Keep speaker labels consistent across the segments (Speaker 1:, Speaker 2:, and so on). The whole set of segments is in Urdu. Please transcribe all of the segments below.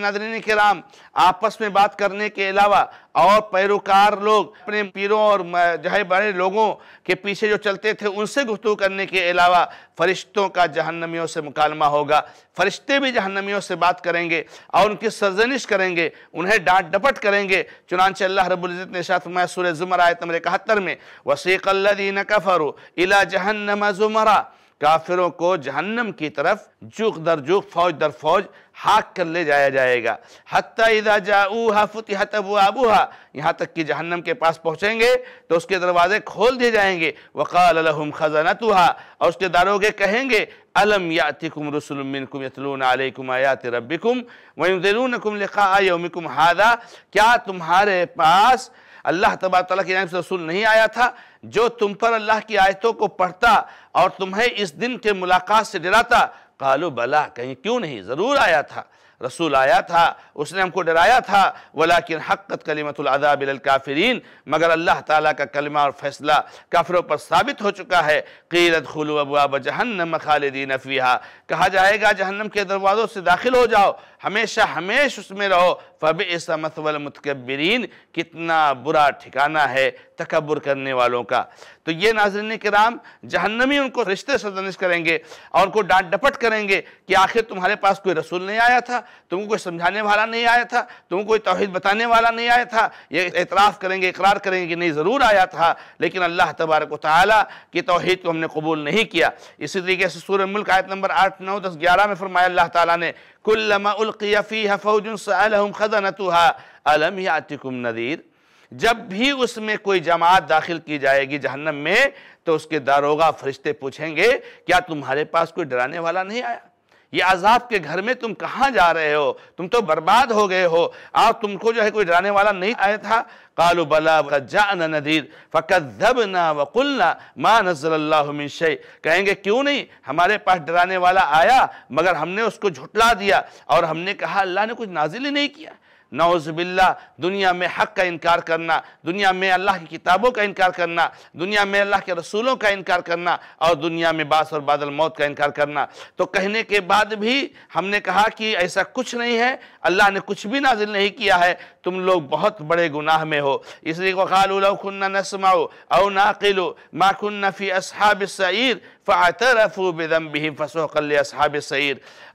Speaker 1: ناظرین کرام آپس میں بات کرنے کے علاوہ اور پیروکار لوگ اپنے پیروں اور جہاں بڑے لوگوں کے پیچھے جو چلتے تھے ان سے گفتگو کرنے کے علاوہ فرشتوں کا جہنمیوں سے مکالمہ ہوگا فرشتے بھی جہنمیوں سے بات کریں گے اور ان کی سرزنش کریں گے انہیں ڈانٹ ڈپٹ کریں گے چنانچہ اللہ رب العزت نے فرمایا سورہ آیت نمبر 71 میں الَّذِينَ كَفَرُوا إِلَى جَهَنَّمَ زُمَرَا کافروں کو جہنم کی طرف جوغ در جوغ فوج در فوج ہاک کر لے جایا جائے گا حتی اذا جاؤوہا فتحت ابوابوہا یہاں تک کہ جہنم کے پاس پہنچیں گے تو اس کے دروازے کھول دی جائیں گے وقال لہم خزانتوہا اور اس کے داروں کے کہیں گے علم یعتکم رسول منکم یتلون علیکم آیات ربکم وینزلونکم لقاء یومکم حادا کیا تمہارے پاس کیا تمہارے پاس اللہ تباء تعالیٰ کی جانب سے رسول نہیں آیا تھا جو تم پر اللہ کی آیتوں کو پڑھتا اور تمہیں اس دن کے ملاقات سے ڈراتا قالو بلا کہیں کیوں نہیں ضرور آیا تھا رسول آیا تھا اس نے ہم کو ڈرایا تھا ولیکن حقت کلمت العذاب للکافرین مگر اللہ تعالیٰ کا کلمہ اور فیصلہ کافروں پر ثابت ہو چکا ہے قیرت خلو ابواب جہنم خالدین فیہا کہا جائے گا جہنم کے دروازوں سے داخل ہو جاؤ ہمیشہ ہمیش اس میں رہو فَبِعِسَ مَثْوَ مثول کتنا برا ٹھکانہ ہے تکبر کرنے والوں کا تو یہ ناظرین کرام جہنمی ان کو رشتے سردنش کریں گے اور ان کو ڈانٹ ڈپٹ کریں گے کہ آخر تمہارے پاس کوئی رسول نہیں آیا تھا تم کو کوئی سمجھانے والا نہیں آیا تھا تم کو کوئی توحید بتانے والا نہیں آیا تھا یہ اعتراف کریں گے اقرار کریں گے کہ نہیں ضرور آیا تھا لیکن اللہ تبارک و تعالیٰ کی توحید کو ہم نے قبول نہیں کیا اسی طریقے سے سورہ ملک آیت نمبر آٹھ نو دس گیارہ میں فرمایا اللہ تعالیٰ نے کل جب بھی اس میں کوئی جماعت داخل کی جائے گی جہنم میں تو اس کے داروغہ فرشتے پوچھیں گے کیا تمہارے پاس کوئی ڈرانے والا نہیں آیا یہ عذاب کے گھر میں تم کہاں جا رہے ہو تم تو برباد ہو گئے ہو آپ تم کو جو ہے کوئی ڈرانے والا نہیں آیا تھا قالوا بلا و جان ندید وقلنا ما نزل وکل من ماں کہیں گے کیوں نہیں ہمارے پاس ڈرانے والا آیا مگر ہم نے اس کو جھٹلا دیا اور ہم نے کہا اللہ نے کچھ نازل ہی نہیں کیا نعوذ باللہ دنیا میں حق کا انکار کرنا دنیا میں اللہ کی کتابوں کا انکار کرنا دنیا میں اللہ کے رسولوں کا انکار کرنا اور دنیا میں باس اور بادل موت کا انکار کرنا تو کہنے کے بعد بھی ہم نے کہا کہ ایسا کچھ نہیں ہے اللہ نے کچھ بھی نازل نہیں کیا ہے تم لوگ بہت بڑے گناہ میں ہو اس لیے کو لَوْ كُنَّا نسماؤ او ناقیل مَا كُنَّا فِي اصحاب السَّعِيرِ فَعَتَرَفُوا بِذَنْبِهِمْ بم بہم فسو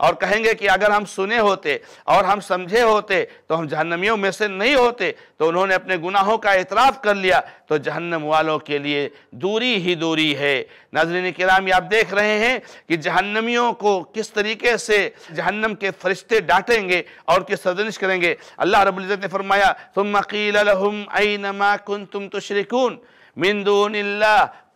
Speaker 1: اور کہیں گے کہ اگر ہم سنے ہوتے اور ہم سمجھے ہوتے تو ہم جہنمیوں میں سے نہیں ہوتے تو انہوں نے اپنے گناہوں کا اعتراف کر لیا تو جہنم والوں کے لیے دوری ہی دوری ہے ناظرین کرام یہ آپ دیکھ رہے ہیں کہ جہنمیوں کو کس طریقے سے جہنم کے فرشتے ڈانٹیں گے اور کس سرزنش کریں گے اللہ رب العزت نے فرمایا لهم تمیل كُنْتُمْ تُشْرِكُونَ من دون اللہ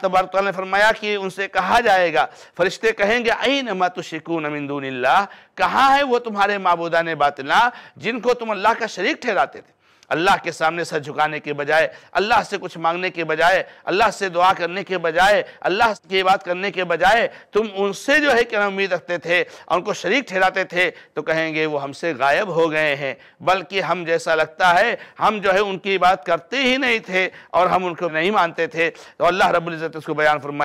Speaker 1: تبارک تعالیٰ نے فرمایا کہ ان سے کہا جائے گا فرشتے کہیں گے ما تشکون من دون اللہ کہاں ہے وہ تمہارے معبودان باطلہ جن کو تم اللہ کا شریک ٹھہراتے تھے اللہ کے سامنے سر جھکانے کے بجائے اللہ سے کچھ مانگنے کے بجائے اللہ سے دعا کرنے کے بجائے اللہ کی بات کرنے کے بجائے تم ان سے جو ہے کیا امید رکھتے تھے اور ان کو شریک ٹھہراتے تھے تو کہیں گے وہ ہم سے غائب ہو گئے ہیں بلکہ ہم جیسا لگتا ہے ہم جو ہے ان کی بات کرتے ہی نہیں تھے اور ہم ان کو نہیں مانتے تھے تو اللہ رب العزت اس کو بیان فرمائے